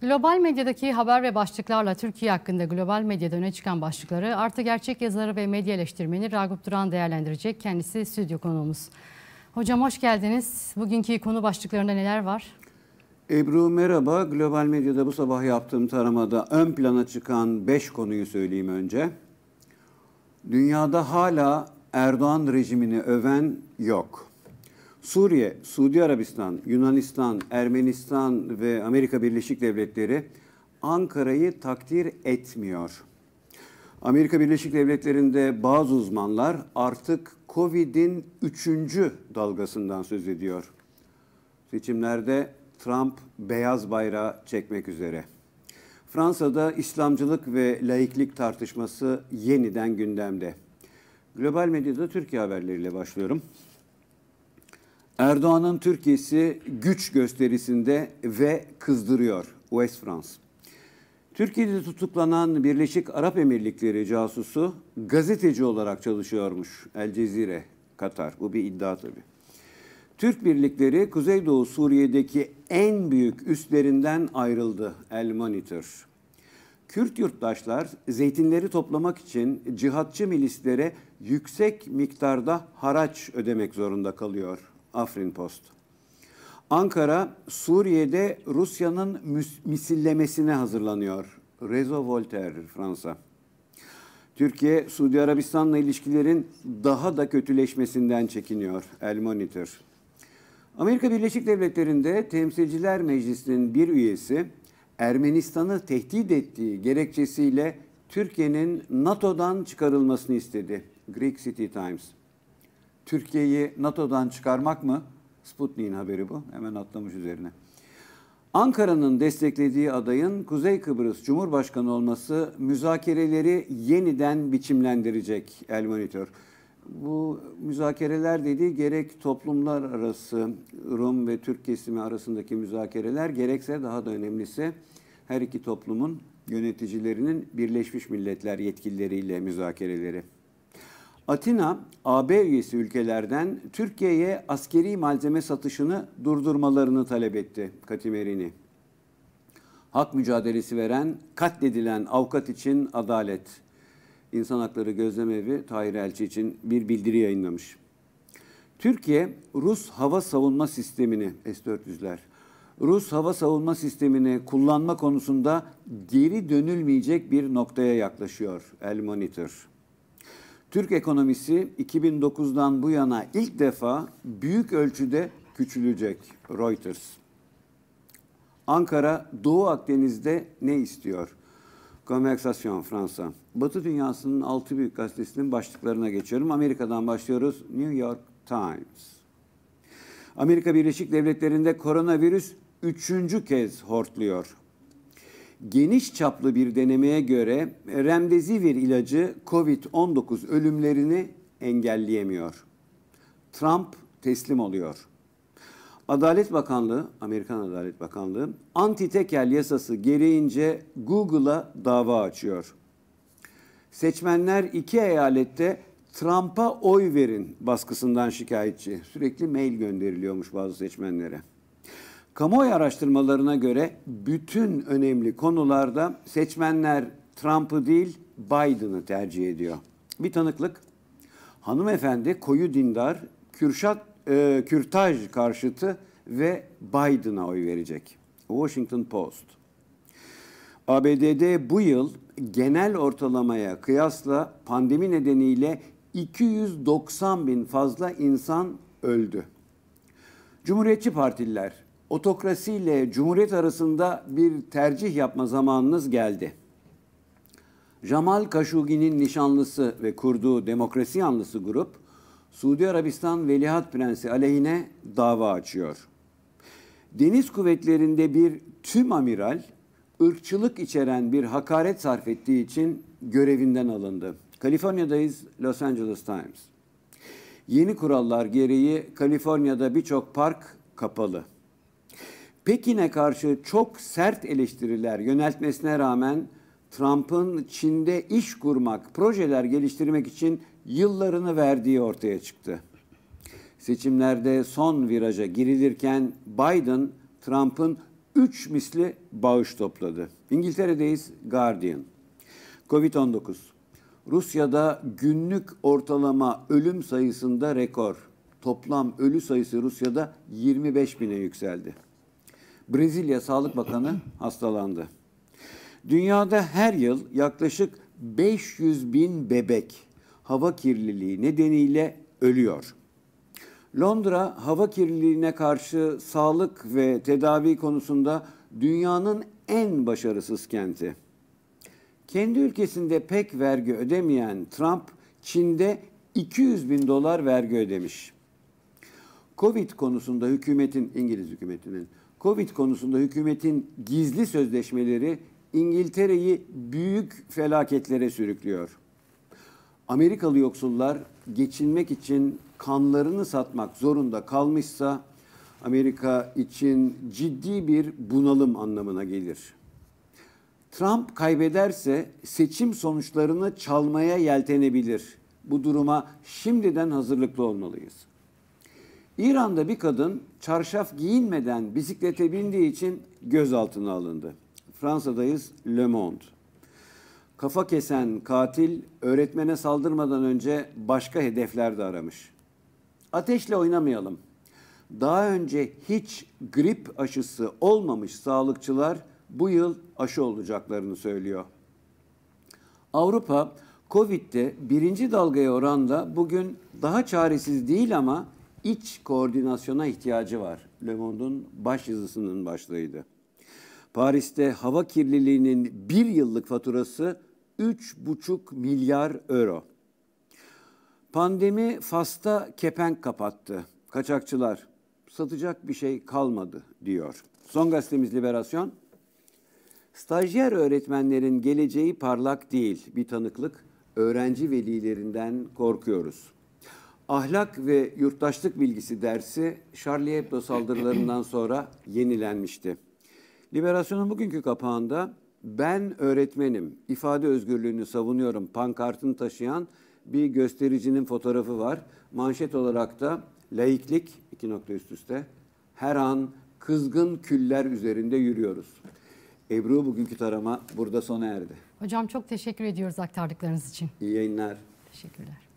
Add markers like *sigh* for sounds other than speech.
Global medyadaki haber ve başlıklarla Türkiye hakkında global medyada öne çıkan başlıkları artı gerçek yazarı ve medya eleştirmeni Ragıp Duran değerlendirecek. Kendisi stüdyo konuğumuz. Hocam hoş geldiniz. Bugünkü konu başlıklarında neler var? Ebru merhaba. Global medyada bu sabah yaptığım taramada ön plana çıkan 5 konuyu söyleyeyim önce. Dünyada hala Erdoğan rejimini öven yok. Suriye, Suudi Arabistan, Yunanistan, Ermenistan ve Amerika Birleşik Devletleri Ankara'yı takdir etmiyor. Amerika Birleşik Devletleri'nde bazı uzmanlar artık Covid'in üçüncü dalgasından söz ediyor. Seçimlerde Trump beyaz bayrağı çekmek üzere. Fransa'da İslamcılık ve laiklik tartışması yeniden gündemde. Global medyada Türkiye haberleriyle başlıyorum. Erdoğan'ın Türkiye'si güç gösterisinde ve kızdırıyor West France. Türkiye'de tutuklanan Birleşik Arap Emirlikleri casusu gazeteci olarak çalışıyormuş El Cezire, Katar. Bu bir iddia tabii. Türk birlikleri Kuzeydoğu Suriye'deki en büyük üstlerinden ayrıldı El Monitor. Kürt yurttaşlar zeytinleri toplamak için cihatçı milislere yüksek miktarda haraç ödemek zorunda kalıyor Afrin Post. Ankara, Suriye'de Rusya'nın misillemesine hazırlanıyor. Rezo Voltaire, Fransa. Türkiye, Suudi Arabistan'la ilişkilerin daha da kötüleşmesinden çekiniyor. El Monitor. Amerika Birleşik Devletleri'nde Temsilciler Meclisi'nin bir üyesi Ermenistan'ı tehdit ettiği gerekçesiyle Türkiye'nin NATO'dan çıkarılmasını istedi. Greek City Times. Türkiye'yi NATO'dan çıkarmak mı? Sputnik'in haberi bu. Hemen atlamış üzerine. Ankara'nın desteklediği adayın Kuzey Kıbrıs Cumhurbaşkanı olması müzakereleri yeniden biçimlendirecek El Monitör. Bu müzakereler dediği gerek toplumlar arası Rum ve Türk kesimi arasındaki müzakereler gerekse daha da önemlisi her iki toplumun yöneticilerinin Birleşmiş Milletler yetkilileriyle müzakereleri. Atina, AB üyesi ülkelerden Türkiye'ye askeri malzeme satışını durdurmalarını talep etti Katimerini. Hak mücadelesi veren, katledilen avukat için adalet. İnsan Hakları Gözlemevi Tahir Elçi için bir bildiri yayınlamış. Türkiye, Rus hava savunma sistemini, S-400'ler, Rus hava savunma sistemini kullanma konusunda geri dönülmeyecek bir noktaya yaklaşıyor El Monitor. Türk ekonomisi 2009'dan bu yana ilk defa büyük ölçüde küçülecek Reuters. Ankara Doğu Akdeniz'de ne istiyor? Konversasyon Fransa. Batı dünyasının altı büyük gazetesinin başlıklarına geçiyorum. Amerika'dan başlıyoruz. New York Times. Amerika Birleşik Devletleri'nde koronavirüs üçüncü kez hortluyor geniş çaplı bir denemeye göre remdesivir ilacı COVID-19 ölümlerini engelleyemiyor. Trump teslim oluyor. Adalet Bakanlığı, Amerikan Adalet Bakanlığı antitekel yasası gereğince Google'a dava açıyor. Seçmenler iki eyalette Trump'a oy verin baskısından şikayetçi. Sürekli mail gönderiliyormuş bazı seçmenlere. Kamuoyu araştırmalarına göre bütün önemli konularda seçmenler Trump'ı değil Biden'ı tercih ediyor. Bir tanıklık. Hanımefendi koyu dindar, Kürşat, e, kürtaj karşıtı ve Biden'a oy verecek. Washington Post. ABD'de bu yıl genel ortalamaya kıyasla pandemi nedeniyle 290 bin fazla insan öldü. Cumhuriyetçi partililer otokrasi ile cumhuriyet arasında bir tercih yapma zamanınız geldi. Jamal Kaşugi'nin nişanlısı ve kurduğu demokrasi yanlısı grup, Suudi Arabistan Velihat Prensi aleyhine dava açıyor. Deniz kuvvetlerinde bir tüm amiral, ırkçılık içeren bir hakaret sarf ettiği için görevinden alındı. Kaliforniya'dayız, Los Angeles Times. Yeni kurallar gereği Kaliforniya'da birçok park kapalı. Pekin'e karşı çok sert eleştiriler yöneltmesine rağmen Trump'ın Çin'de iş kurmak, projeler geliştirmek için yıllarını verdiği ortaya çıktı. Seçimlerde son viraja girilirken Biden Trump'ın üç misli bağış topladı. İngiltere'deyiz Guardian. Covid-19. Rusya'da günlük ortalama ölüm sayısında rekor. Toplam ölü sayısı Rusya'da 25 bine yükseldi. Brezilya Sağlık Bakanı hastalandı. Dünyada her yıl yaklaşık 500 bin bebek hava kirliliği nedeniyle ölüyor. Londra hava kirliliğine karşı sağlık ve tedavi konusunda dünyanın en başarısız kenti. Kendi ülkesinde pek vergi ödemeyen Trump, Çin'de 200 bin dolar vergi ödemiş. Covid konusunda hükümetin, İngiliz hükümetinin Covid konusunda hükümetin gizli sözleşmeleri İngiltere'yi büyük felaketlere sürüklüyor. Amerikalı yoksullar geçinmek için kanlarını satmak zorunda kalmışsa Amerika için ciddi bir bunalım anlamına gelir. Trump kaybederse seçim sonuçlarını çalmaya yeltenebilir. Bu duruma şimdiden hazırlıklı olmalıyız. İran'da bir kadın çarşaf giyinmeden bisiklete bindiği için gözaltına alındı. Fransa'dayız Le Monde. Kafa kesen katil öğretmene saldırmadan önce başka hedefler de aramış. Ateşle oynamayalım. Daha önce hiç grip aşısı olmamış sağlıkçılar bu yıl aşı olacaklarını söylüyor. Avrupa Covid'de birinci dalgaya oranla bugün daha çaresiz değil ama iç koordinasyona ihtiyacı var. Le Monde'un baş yazısının başlığıydı. Paris'te hava kirliliğinin bir yıllık faturası 3,5 milyar euro. Pandemi Fas'ta kepenk kapattı. Kaçakçılar satacak bir şey kalmadı diyor. Son gazetemiz Liberasyon. Stajyer öğretmenlerin geleceği parlak değil. Bir tanıklık öğrenci velilerinden korkuyoruz. Ahlak ve yurttaşlık bilgisi dersi Charlie Hebdo saldırılarından *clears throat* sonra yenilenmişti. Liberasyon'un bugünkü kapağında ben öğretmenim, ifade özgürlüğünü savunuyorum pankartını taşıyan bir göstericinin fotoğrafı var. Manşet olarak da laiklik, iki nokta üst üste, her an kızgın küller üzerinde yürüyoruz. Ebru bugünkü tarama burada sona erdi. Hocam çok teşekkür ediyoruz aktardıklarınız için. İyi yayınlar. Teşekkürler.